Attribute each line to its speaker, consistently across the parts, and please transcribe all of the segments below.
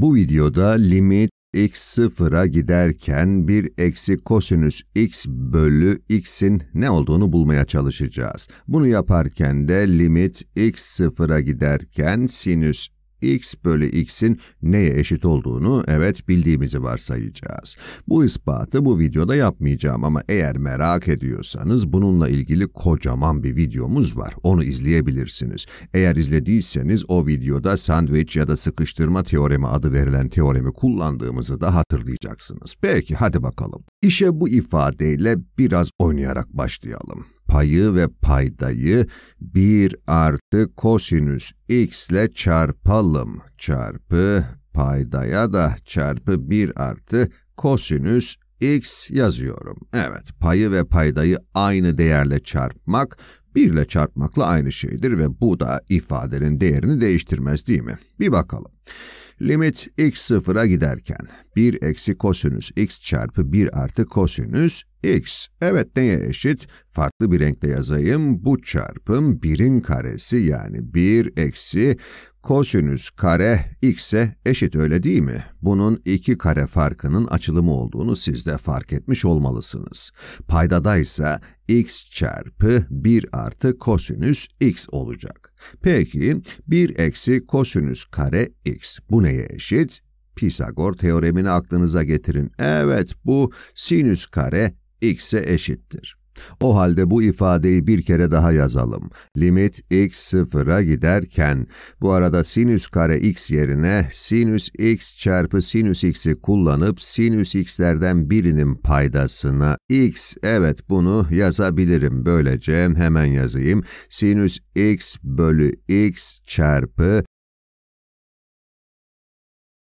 Speaker 1: Bu videoda limit x sıfıra giderken bir eksi kosinüs x bölü x'in ne olduğunu bulmaya çalışacağız. Bunu yaparken de limit x sıfıra giderken sinüs x bölü x'in neye eşit olduğunu evet bildiğimizi varsayacağız. Bu ispatı bu videoda yapmayacağım ama eğer merak ediyorsanız bununla ilgili kocaman bir videomuz var. Onu izleyebilirsiniz. Eğer izlediyseniz o videoda sandviç ya da sıkıştırma teoremi adı verilen teoremi kullandığımızı da hatırlayacaksınız. Peki hadi bakalım. İşe bu ifadeyle biraz oynayarak başlayalım payı ve paydayı 1 artı kosinüs x ile çarpalım çarpı paydaya da çarpı 1 artı kosinüs x yazıyorum. Evet payı ve paydayı aynı değerle çarpmak 1 ile çarpmakla aynı şeydir ve bu da ifadenin değerini değiştirmez değil mi? Bir bakalım. Limit x sıfıra giderken 1 eksi kosinüs x çarpı 1 artı kosinüs x. Evet neye eşit? Farklı bir renkle yazayım. Bu çarpım 1'in karesi yani 1 eksi Kosinüs kare x'e eşit öyle değil mi? Bunun iki kare farkının açılımı olduğunu siz de fark etmiş olmalısınız. Paydadaysa x çarpı 1 artı kosinüs x olacak. Peki 1 eksi kosinüs kare x bu neye eşit? Pisagor teoremini aklınıza getirin. Evet bu sinüs kare x'e eşittir. O halde bu ifadeyi bir kere daha yazalım. Limit x sıfıra giderken bu arada sinüs kare x yerine sinüs x çarpı sinüs x'i kullanıp sinüs x'lerden birinin paydasına x evet bunu yazabilirim. Böylece hemen yazayım. Sinüs x bölü x çarpı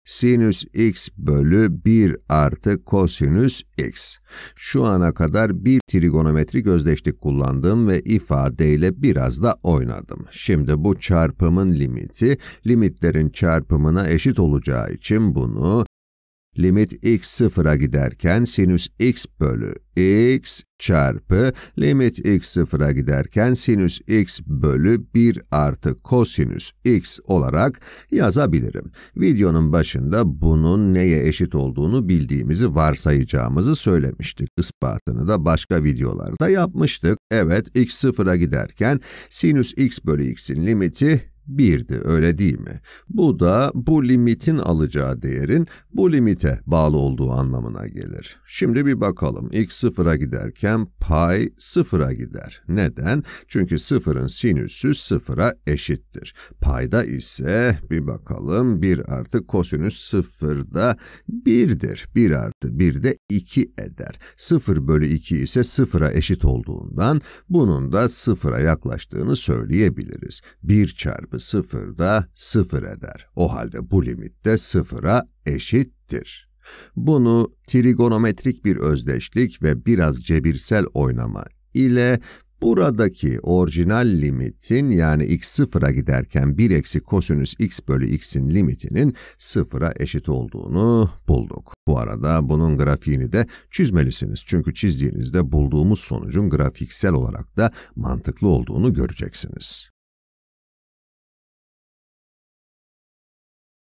Speaker 1: sinüs x bölü 1 artı kosinüs x. Şu ana kadar bir trigonometri özdeşlik kullandım ve ifadeyle biraz da oynadım. Şimdi bu çarpımın limiti, limitlerin çarpımına eşit olacağı için bunu Limit x sıfıra giderken sinüs x bölü x çarpı limit x sıfıra giderken sinüs x bölü 1 artı kosinüs x olarak yazabilirim. Videonun başında bunun neye eşit olduğunu bildiğimizi varsayacağımızı söylemiştik. Ispatını da başka videolarda yapmıştık. Evet, x sıfıra giderken sinüs x bölü x'in limiti 1'di öyle değil mi? Bu da bu limitin alacağı değerin bu limite bağlı olduğu anlamına gelir. Şimdi bir bakalım x sıfıra giderken pay sıfıra gider. Neden? Çünkü sıfırın sinüsü sıfıra eşittir. Payda ise bir bakalım 1 artı kosinüs sıfırda 1'dir. 1 artı 1 de 2 eder. 0 bölü 2 ise sıfıra eşit olduğundan bunun da sıfıra yaklaştığını söyleyebiliriz. 1 çarpı çarpı sıfır da sıfır eder. O halde bu limit de sıfıra eşittir. Bunu trigonometrik bir özdeşlik ve biraz cebirsel oynama ile buradaki orijinal limitin yani x sıfıra giderken 1 eksi kosinüs x bölü x'in limitinin sıfıra eşit olduğunu bulduk. Bu arada bunun grafiğini de çizmelisiniz çünkü çizdiğinizde bulduğumuz sonucun grafiksel olarak da mantıklı olduğunu göreceksiniz.